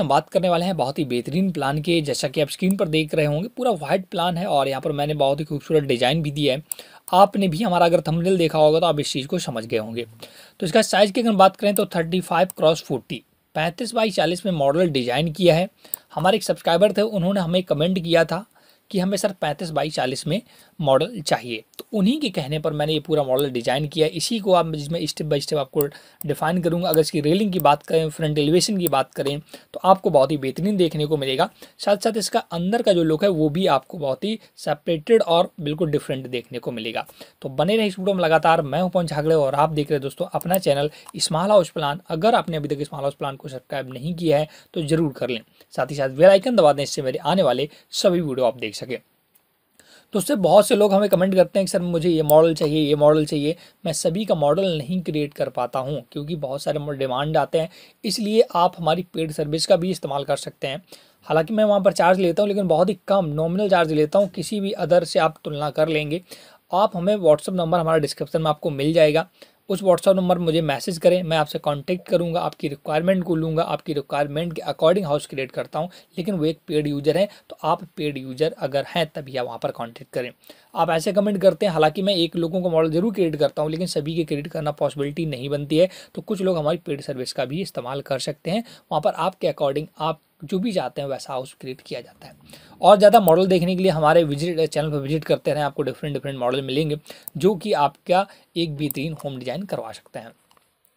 हम बात करने वाले हैं बहुत ही बेहतरीन प्लान के जैसा कि आप स्क्रीन पर देख रहे होंगे पूरा व्हाइट प्लान है और यहाँ पर मैंने बहुत ही खूबसूरत डिज़ाइन भी दिया है आपने भी हमारा अगर थंबनेल देखा होगा तो आप इस चीज़ को समझ गए होंगे तो इसका साइज़ की अगर बात करें तो थर्टी फाइव क्रॉस फोर्टी पैंतीस बाई चालीस में मॉडल डिज़ाइन किया है हमारे एक सब्सक्राइबर थे उन्होंने हमें कमेंट किया था कि हमें सर पैंतीस बाई चालीस में मॉडल चाहिए तो उन्हीं के कहने पर मैंने ये पूरा मॉडल डिज़ाइन किया इसी को आप जिसमें स्टेप बाय स्टेप आपको डिफाइन करूंगा अगर इसकी रेलिंग की बात करें फ्रंट एलिवेशन की बात करें तो आपको बहुत ही बेहतरीन देखने को मिलेगा साथ साथ इसका अंदर का जो लुक है वो भी आपको बहुत ही सेपरेटेड और बिल्कुल डिफरेंट देखने को मिलेगा तो बने रहे इस वीडियो में लगातार मैं हूँ पवन झागड़े और आप देख रहे हैं दोस्तों अपना चैनल स्मॉल हाउस प्लान अगर आपने अभी तक स्मॉल हाउस प्लान को सब्सक्राइब नहीं किया है तो जरूर कर लें साथ ही साथ वेलाइकन दबा दें इससे मेरे आने वाले सभी वीडियो आप देख देख सके तो उससे बहुत से लोग हमें कमेंट करते हैं कि सर मुझे ये मॉडल चाहिए ये मॉडल चाहिए मैं सभी का मॉडल नहीं क्रिएट कर पाता हूँ क्योंकि बहुत सारे डिमांड आते हैं इसलिए आप हमारी पेड सर्विस का भी इस्तेमाल कर सकते हैं हालांकि मैं वहाँ पर चार्ज लेता हूँ लेकिन बहुत ही कम नॉमिनल चार्ज लेता हूँ किसी भी अदर से आप तुलना कर लेंगे आप हमें व्हाट्सअप नंबर हमारा डिस्क्रिप्शन में आपको मिल जाएगा उस व्हाट्सअप नंबर मुझे मैसेज करें मैं आपसे कांटेक्ट करूँगा आपकी रिक्वायरमेंट को लूँगा आपकी रिक्वायरमेंट के अकॉर्डिंग हाउस क्रिएट करता हूँ लेकिन वो एक पेड यूज़र है तो आप पेड यूज़र अगर हैं तभी आप वहाँ पर कांटेक्ट करें आप ऐसे कमेंट करते हैं हालांकि मैं एक लोगों का मॉडल ज़रूर क्रिएट करता हूँ लेकिन सभी के क्रिएट करना पॉसिबिलिटी नहीं बनती है तो कुछ लोग हमारी पेड सर्विस का भी इस्तेमाल कर सकते हैं वहाँ पर आपके अकॉर्डिंग आप जो भी चाहते हैं वैसा हाउस क्रिएट किया जाता है और ज़्यादा मॉडल देखने के लिए हमारे विजिट चैनल पर विजिट करते रहें आपको डिफरेंट डिफरेंट मॉडल मिलेंगे जो कि आपका एक बेहतरीन होम डिज़ाइन करवा सकते हैं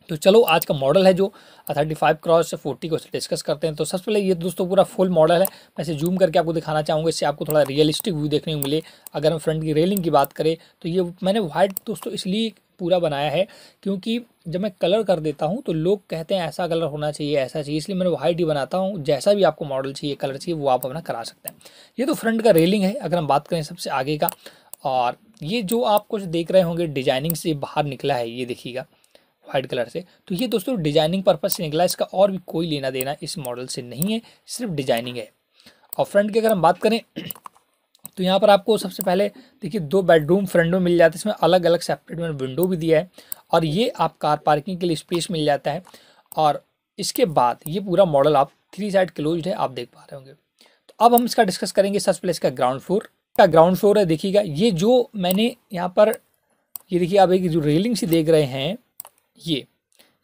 तो चलो आज का मॉडल है जो थर्टी फाइव क्रॉस फोर्टी को डिस्कस करते हैं तो सबसे पहले ये दोस्तों पूरा फुल मॉडल है मैं इसे जूम करके आपको दिखाना चाहूँगा इससे आपको थोड़ा रियलिस्टिक व्यू देखने को मिले अगर हम फ्रंट की रेलिंग की बात करें तो ये मैंने वाइट दोस्तों इसलिए पूरा बनाया है क्योंकि जब मैं कलर कर देता हूँ तो लोग कहते हैं ऐसा कलर होना चाहिए ऐसा चाहिए इसलिए मैंने वाइट ही बनाता हूँ जैसा भी आपको मॉडल चाहिए कलर चाहिए वो आप अपना करा सकते हैं ये तो फ्रंट का रेलिंग है अगर हम बात करें सबसे आगे का और ये जो आप कुछ देख रहे होंगे डिजाइनिंग से बाहर निकला है ये देखिएगा व्हाइट कलर से तो ये दोस्तों डिजाइनिंग पर्पज़ से निकला इसका और भी कोई लेना देना इस मॉडल से नहीं है सिर्फ डिजाइनिंग है और फ्रंट की अगर हम बात करें तो यहाँ पर आपको सबसे पहले देखिए दो बेडरूम फ्रंट में मिल जाते हैं इसमें अलग अलग सेपरेट में विंडो भी दिया है और ये आप कार पार्किंग के लिए स्पेस मिल जाता है और इसके बाद ये पूरा मॉडल आप थ्री साइड क्लोज है आप देख पा रहे होंगे तो अब हम इसका डिस्कस करेंगे सबसे पहले इसका ग्राउंड फ्लोर का ग्राउंड फ्लोर है देखिएगा ये जो मैंने यहाँ पर ये देखिए आप एक जो रेलिंग से देख रहे हैं ये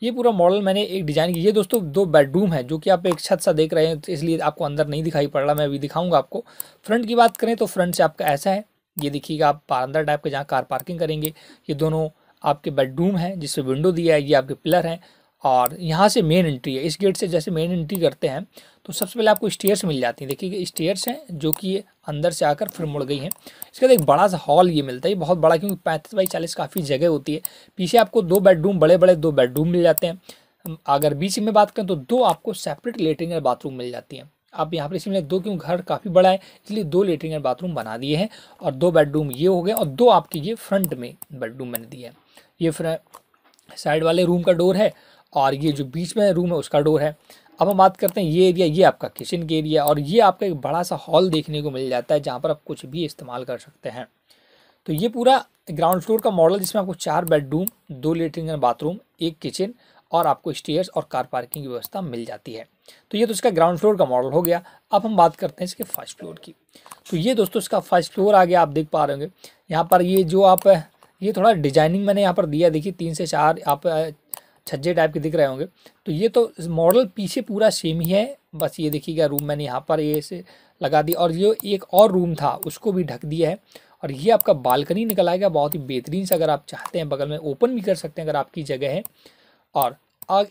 ये पूरा मॉडल मैंने एक डिज़ाइन किया ये दोस्तों दो बेडरूम है जो कि आप एक छत सा देख रहे हैं तो इसलिए आपको अंदर नहीं दिखाई पड़ रहा मैं अभी दिखाऊंगा आपको फ्रंट की बात करें तो फ्रंट से आपका ऐसा है ये देखिएगा आप अंदर टाइप के जहाँ कार पार्किंग करेंगे ये दोनों आपके बेडरूम है जिसमें विंडो दिया है ये आपके पिलर हैं और यहाँ से मेन एंट्री है इस गेट से जैसे मेन एंट्री करते हैं तो सबसे पहले आपको स्टेयर्स मिल जाती हैं देखिए स्टेयर्स हैं जो कि अंदर से आकर फिर मुड़ गई हैं इसके बाद एक बड़ा सा हॉल ये मिलता है ये बहुत बड़ा क्योंकि पैंतीस बाई चालीस काफ़ी जगह होती है पीछे आपको दो बेडरूम बड़े बड़े दो बेडरूम मिल जाते हैं अगर बीच में बात करें तो दो आपको सेपरेट लेटरिन और बाथरूम मिल जाती हैं आप यहाँ पर इसमें दो क्यों घर काफ़ी बड़ा है इसलिए दो लेटरिन और बाथरूम बना दिए हैं और दो बेडरूम ये हो गए और दो आपके ये फ्रंट में बेडरूम बने दिए हैं ये फ्र साइड वाले रूम का डोर है और ये जो बीच में रूम है उसका डोर है अब हम बात करते हैं ये एरिया ये आपका किचन के एरिया और ये आपका एक बड़ा सा हॉल देखने को मिल जाता है जहाँ पर आप कुछ भी इस्तेमाल कर सकते हैं तो ये पूरा ग्राउंड फ्लोर का मॉडल जिसमें आपको चार बेडरूम दो लेटरिन एंड बाथरूम एक किचन और आपको स्टेयर्स और कार पार्किंग की व्यवस्था मिल जाती है तो ये तो इसका ग्राउंड फ्लोर का मॉडल हो गया अब हम बात करते हैं इसके फर्स्ट फ्लोर की तो ये दोस्तों इसका फर्स्ट फ्लोर आ गया आप देख पा रहे होंगे यहाँ पर ये जो आप ये थोड़ा डिजाइनिंग मैंने यहाँ पर दिया देखिए तीन से चार आप छज्जे टाइप के दिख रहे होंगे तो ये तो मॉडल पीछे पूरा सेम ही है बस ये देखिएगा रूम मैंने यहाँ पर ये से लगा दी और ये एक और रूम था उसको भी ढक दिया है और ये आपका बालकनी निकल आएगा बहुत ही बेहतरीन से अगर आप चाहते हैं बगल में ओपन भी कर सकते हैं अगर आपकी जगह है और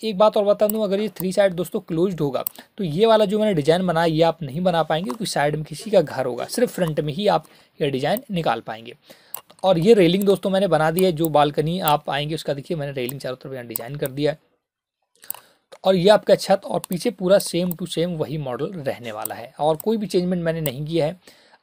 एक बात और बता दूं अगर ये थ्री साइड दोस्तों क्लोज्ड होगा तो ये वाला जो मैंने डिज़ाइन बनाया ये आप नहीं बना पाएंगे क्योंकि साइड में किसी का घर होगा सिर्फ फ्रंट में ही आप ये डिज़ाइन निकाल पाएंगे और ये रेलिंग दोस्तों मैंने बना दी है जो बालकनी आप आएंगे उसका देखिए मैंने रेलिंग चारों तरफ यहाँ डिज़ाइन कर दिया है और ये आपका छत और पीछे पूरा सेम टू सेम वही मॉडल रहने वाला है और कोई भी चेंजमेंट मैंने नहीं किया है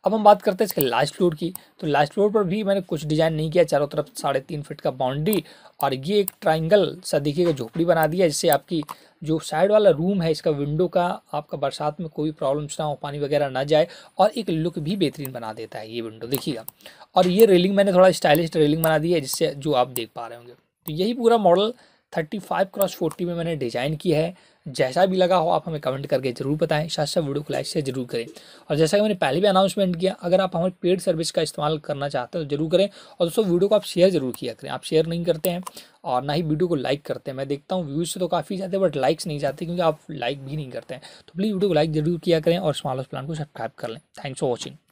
अब हम बात करते हैं इसके लास्ट फ्लोर की तो लास्ट फ्लोर पर भी मैंने कुछ डिज़ाइन नहीं किया चारों तरफ साढ़े तीन फिट का बाउंड्री और ये एक ट्राइंगल सा देखिएगा झोपड़ी बना दिया जिससे आपकी जो साइड वाला रूम है इसका विंडो का आपका बरसात में कोई प्रॉब्लम्स ना हो पानी वगैरह ना जाए और एक लुक भी बेहतरीन बना देता है ये विंडो देखिएगा और ये रेलिंग मैंने थोड़ा स्टाइलिश रेलिंग बना दी है जिससे जो आप देख पा रहे होंगे तो यही पूरा model thirty five cross forty में मैंने डिज़ाइन किया है जैसा भी लगा हो आप हमें कमेंट करके जरूर बताएं साथ साथ वीडियो को लाइक से जरूर करें और जैसा कि मैंने पहले भी अनाउंसमेंट किया अगर आप हमारे पेड सर्विस का इस्तेमाल करना चाहते हैं तो जरूर करें और दोस्तों वीडियो को आप शेयर जरूर किया करें आप शेयर नहीं करते हैं और ना ही वीडियो को लाइक करते हैं मैं देखता हूँ व्यूज़ तो काफ़ी जाते हैं बट लाइक्स नहीं जाते क्योंकि आप लाइक भी नहीं करते हैं तो प्लीज़ वीडियो को लाइक जरूर किया करें और स्मॉल हाउस प्लान को सब्सक्राइब कर लें थैंक्स फॉर वॉचिंग